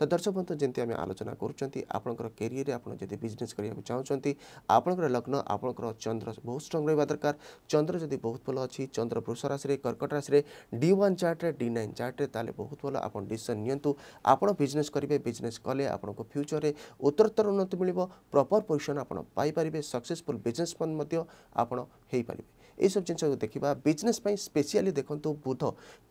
ତ ଦର୍ଶକ ବନ୍ଧୁ ଯେମିତି ଆମେ ଆଲୋଚନା କରୁଛନ୍ତି ଆପଣଙ୍କର କ୍ୟାରିୟରରେ ଆପଣ ଯଦି ବିଜନେସ୍ କରିବାକୁ ଚାହୁଁଛନ୍ତି ଆପଣଙ୍କର ଲଗ୍ନ ଆପଣଙ୍କର ଚନ୍ଦ୍ର ବହୁତ ଷ୍ଟ୍ରଙ୍ଗ ରହିବା ଦରକାର ଚନ୍ଦ୍ର ଯଦି ବହୁତ ଭଲ ଅଛି ଚନ୍ଦ୍ର ବୃଷ ରାଶିରେ କର୍କଟ ରାଶିରେ ଡି ୱାନ୍ ଚାର୍ଟରେ ଡି ନାଇନ୍ ଚାର୍ଟରେ ତାହେଲେ ବହୁତ ଭଲ ଆପଣ ଡିସିସନ୍ ନିଅନ୍ତୁ ଆପଣ ବିଜନେସ୍ କରିବେ ବିଜନେସ୍ କଲେ ଆପଣଙ୍କୁ ଫ୍ୟୁଚରରେ ଉତ୍ତରୋତ୍ତର ଉନ୍ନତି ମିଳିବ ପ୍ରପର୍ ପୋଜିସନ୍ ଆପଣ ପାଇପାରିବେ ସକ୍ସେସଫୁଲ୍ ବିଜନେସ୍ମ୍ୟାନ୍ ମଧ୍ୟ ଆପଣ ହୋଇପାରିବେ ଏଇସବୁ ଜିନିଷକୁ ଦେଖିବା ବିଜନେସ୍ ପାଇଁ ସ୍ପେସିଆଲି ଦେଖନ୍ତୁ ବୁଧ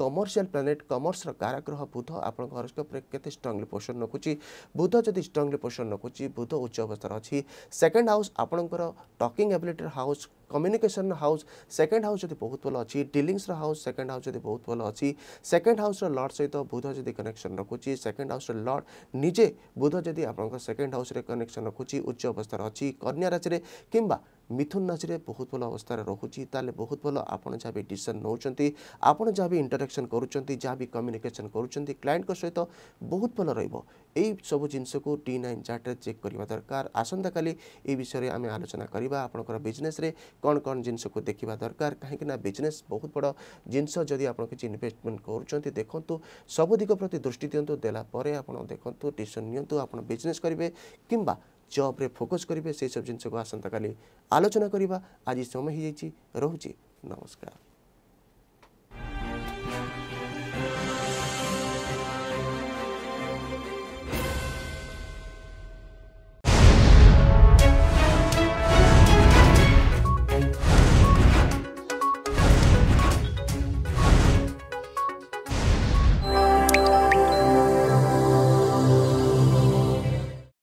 କମର୍ସିଆଲ୍ ପ୍ଲାନେଟ୍ କମର୍ସର କାରାଗ୍ରହ ବୁଧ ଆପଣଙ୍କ ହରସ୍କୋପ୍ରେ କେତେ ଷ୍ଟ୍ରଙ୍ଗଲି ପୋଷଣ ରଖୁଛି ବୁଧ ଯଦି ଷ୍ଟ୍ରଙ୍ଗଲି ପୋଷଣ ରଖୁଛି ବୁଧ ଉଚ୍ଚ ଅବସ୍ଥାରେ ଅଛି ସେକେଣ୍ଡ ହାଉସ୍ ଆପଣଙ୍କର ଟକିଂ ଏବିଲିଟିର house communication house second house যদি বহুত ভাল অছি ডিলিংসর হাউস সেকেন্ড হাউস যদি বহুত ভাল অছি সেকেন্ড হাউসর লর্ড সহিত বুধ যদি কনেকশন রাখুছি সেকেন্ড হাউসর লর্ড নিজে বুধ যদি আপনার সেকেন্ড হাউসে কনেকশন রাখুছি উচ্চ অবস্থার অছি কন্যা রাশি কিংবা মিথুন রাশিরে বহুত ভাল অবস্থায় রহুচি তাহলে বহুত ভাল আপনার যা বি ডিসিশন নৌঁচ আপনার যা বি ইন্টরাকশন করছেন যা বি কম্যুনিকেসন করছেন ক্লায়েন্ট সহ বহুত ভাল রহব ଏଇ ସବୁ ଜିନିଷକୁ ଟି ନାଇନ୍ ଚାର୍ଟରେ ଚେକ୍ କରିବା ଦରକାର ଆସନ୍ତାକାଲି ଏଇ ବିଷୟରେ ଆମେ ଆଲୋଚନା କରିବା ଆପଣଙ୍କର ବିଜନେସ୍ରେ କ'ଣ କ'ଣ ଜିନିଷକୁ ଦେଖିବା ଦରକାର କାହିଁକିନା ବିଜନେସ୍ ବହୁତ ବଡ଼ ଜିନିଷ ଯଦି ଆପଣ କିଛି ଇନଭେଷ୍ଟମେଣ୍ଟ କରୁଛନ୍ତି ଦେଖନ୍ତୁ ସବୁ ଦିଗ ପ୍ରତି ଦୃଷ୍ଟି ଦିଅନ୍ତୁ ଦେଲା ପରେ ଆପଣ ଦେଖନ୍ତୁ ଟିସନ୍ ନିଅନ୍ତୁ ଆପଣ ବିଜନେସ୍ କରିବେ କିମ୍ବା ଜବ୍ରେ ଫୋକସ୍ କରିବେ ସେସବୁ ଜିନିଷକୁ ଆସନ୍ତାକାଲି ଆଲୋଚନା କରିବା ଆଜି ସମୟ ହୋଇଯାଇଛି ରହୁଛି ନମସ୍କାର